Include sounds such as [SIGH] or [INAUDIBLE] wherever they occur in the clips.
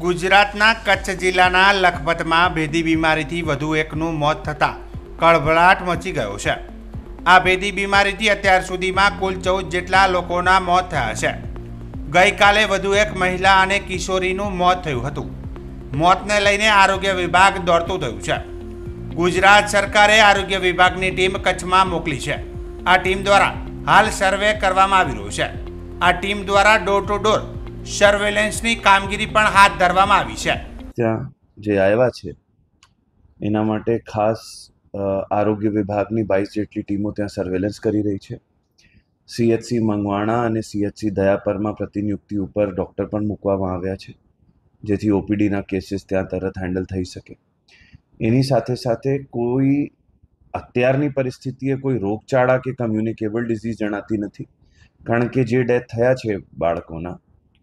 ગુજરાતના કચ્છ જિલ્લાના લખપતમાં ભેદી બીમારીથી વધુ એકનું મોત થતાં કળભળાટ મચી ગયો છે આ ભેદી બીમારીથી અત્યાર સુધીમાં કુલ ચૌદ જેટલા લોકોના મોત થયા છે ગઈકાલે વધુ એક મહિલા અને કિશોરીનું મોત થયું હતું મોતને લઈને આરોગ્ય વિભાગ દોડતું થયું છે ગુજરાત સરકારે આરોગ્ય વિભાગની ટીમ કચ્છમાં મોકલી છે આ ટીમ દ્વારા હાલ સર્વે કરવામાં આવી રહ્યો છે આ ટીમ દ્વારા ડોર ટુ ડોર સર્વેલન્સની કામગીરી પણ હાથ ધરવામાં આવી છે ત્યાં જે આવ્યા છે એના માટે ખાસ આરોગ્ય વિભાગની બાવીસ જેટલી ટીમો ત્યાં સર્વેલન્સ કરી રહી છે સીએચસી મંગવાણા અને સીએચસી દયાપરમાં પ્રતિનિયુક્તિ ઉપર ડૉક્ટર પણ મૂકવામાં આવ્યા છે જેથી ઓપીડીના કેસીસ ત્યાં તરત હેન્ડલ થઈ શકે એની સાથે સાથે કોઈ અત્યારની પરિસ્થિતિએ કોઈ રોગચાળા કે કમ્યુનિકેબલ ડિઝીઝ જણાતી નથી કારણ કે જે ડેથ થયા છે બાળકોના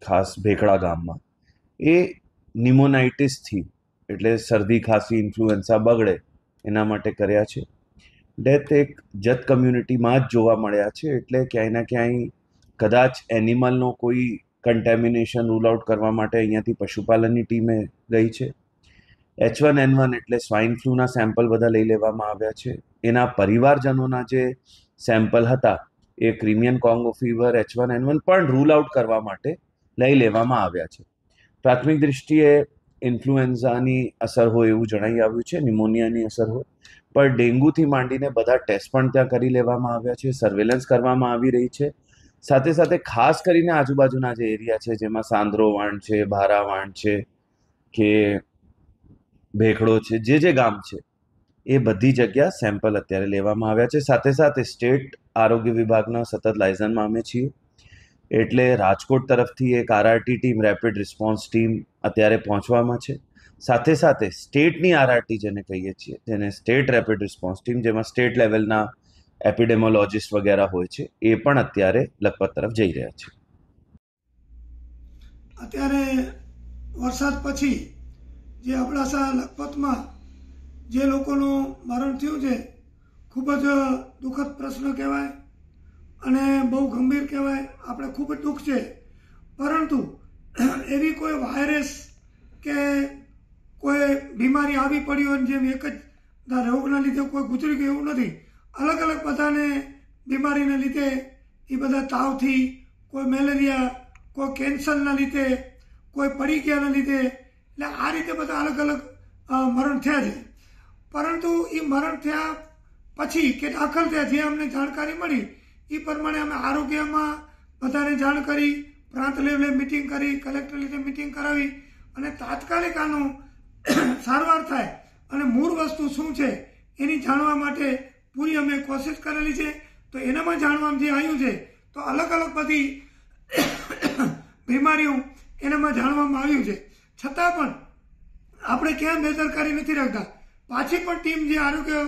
ખાસ ભેખડા ગામમાં એ નિમોનાઇટિસથી એટલે શરદી ખાંસી ઇન્ફ્લુએન્ઝા બગડે એના માટે કર્યા છે ડેથ એક જત કમ્યુનિટીમાં જ જોવા મળ્યા છે એટલે ક્યાંય ના ક્યાંય કદાચ એનિમલનો કોઈ કન્ટેમિનેશન રૂલ આઉટ કરવા માટે અહીંયાથી પશુપાલનની ટીમે ગઈ છે એચ વન એન વન એટલે સ્વાઇન ફ્લૂના સેમ્પલ બધા લઈ લેવામાં આવ્યા છે એના પરિવારજનોના જે સેમ્પલ હતા એ Crimean Congo fever H one N one પણ રૂલ આઉટ કરવા માટે લઈ લેવામાં આવ્યા છે પ્રાથમિક દૃષ્ટિએ ઇન્ફ્લુએન્ઝાની અસર હોય એવું જણાઈ આવ્યું છે ન્યુમોનિયાની અસર હોય પણ ડેન્ગ્યુથી માંડીને બધા ટેસ્ટ પણ ત્યાં કરી લેવામાં આવ્યા છે સર્વેલન્સ કરવામાં આવી રહી છે સાથે સાથે ખાસ કરીને આજુબાજુના જે એરિયા છે જેમાં સાંદ્રો વાણ છે ભારા વાણ છે કે ભેખડો છે જે જે ગામ છે એ બધી જગ્યા સેમ્પલ અત્યારે લેવામાં આવ્યા છે સાથે સાથે સ્ટેટ આરોગ્ય વિભાગના સતત લાયસન્સમાં અમે છીએ એટલે રાજકોટ તરફથી એક RRT team rapid response team અત્યારે પહોંચવામાં છે સાથે સાથે સ્ટેટની આરઆરટી જેને કહીએ છીએ તેને સ્ટેટ રેપિડ રિસ્પોન્સ ટીમ જેમાં સ્ટેટ લેવલના એપિડેમોલોજિસ્ટ વગેરે હોય છે એ પણ અત્યારે લખપત તરફ જઈ રહ્યા છે અત્યારે વરસાદ પછી જે અબડાસા લખપતમાં જે લોકોનું મરણ થયું છે ખૂબ જ દુઃખદ પ્રશ્ન કહેવાય અને બહુ ગંભીર કહેવાય આપણે ખૂબ જ દુઃખ છે પરંતુ એવી કોઈ વાયરસ કે કોઈ બીમારી આવી પડી હોય જેમ એક જ રોગના લીધે કોઈ ગુજરી ગયું એવું નથી અલગ અલગ બધાને બીમારીને લીધે એ બધા તાવથી કોઈ મેલેરિયા કોઈ કેન્સરના લીધે કોઈ પડી ગયાના લીધે એટલે આ રીતે બધા અલગ અલગ મરણ થયા છે પરંતુ એ મરણ થયા પછી કે દાખલ થયા જે અમને જાણકારી મળી એ પ્રમાણે અમે આરોગ્યમાં બધાને જાણ કરી પ્રાંત લેવલે મિટિંગ કરી કલેક્ટર લીધે મિટિંગ કરાવી અને તાત્કાલિક આનું [CLEARS THROAT] સારવાર થાય અને મૂળ વસ્તુ શું છે એની જાણવા માટે પૂરી અમે કોશિશ કરેલી છે તો એનામાં જાણવા જે આવ્યું છે તો અલગ અલગ બધી [CLEARS THROAT] બીમારીઓ એનામાં જાણવામાં આવ્યું છે છતાં પણ આપણે ક્યાં બેદરકારી નથી રાખતા પાછી પણ ટીમ જે આરોગ્ય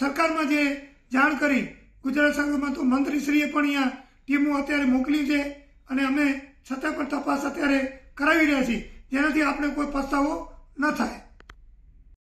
સરકારમાં જે જાણ કરી ગુજરાત સંઘમાં તો મંત્રીશ્રીએ પણ અહીંયા ટીમો અત્યારે મોકલી છે અને અમે છતાં પણ તપાસ અત્યારે કરાવી રહ્યા છીએ જેનાથી આપણે કોઈ પસ્તાવો ન થાય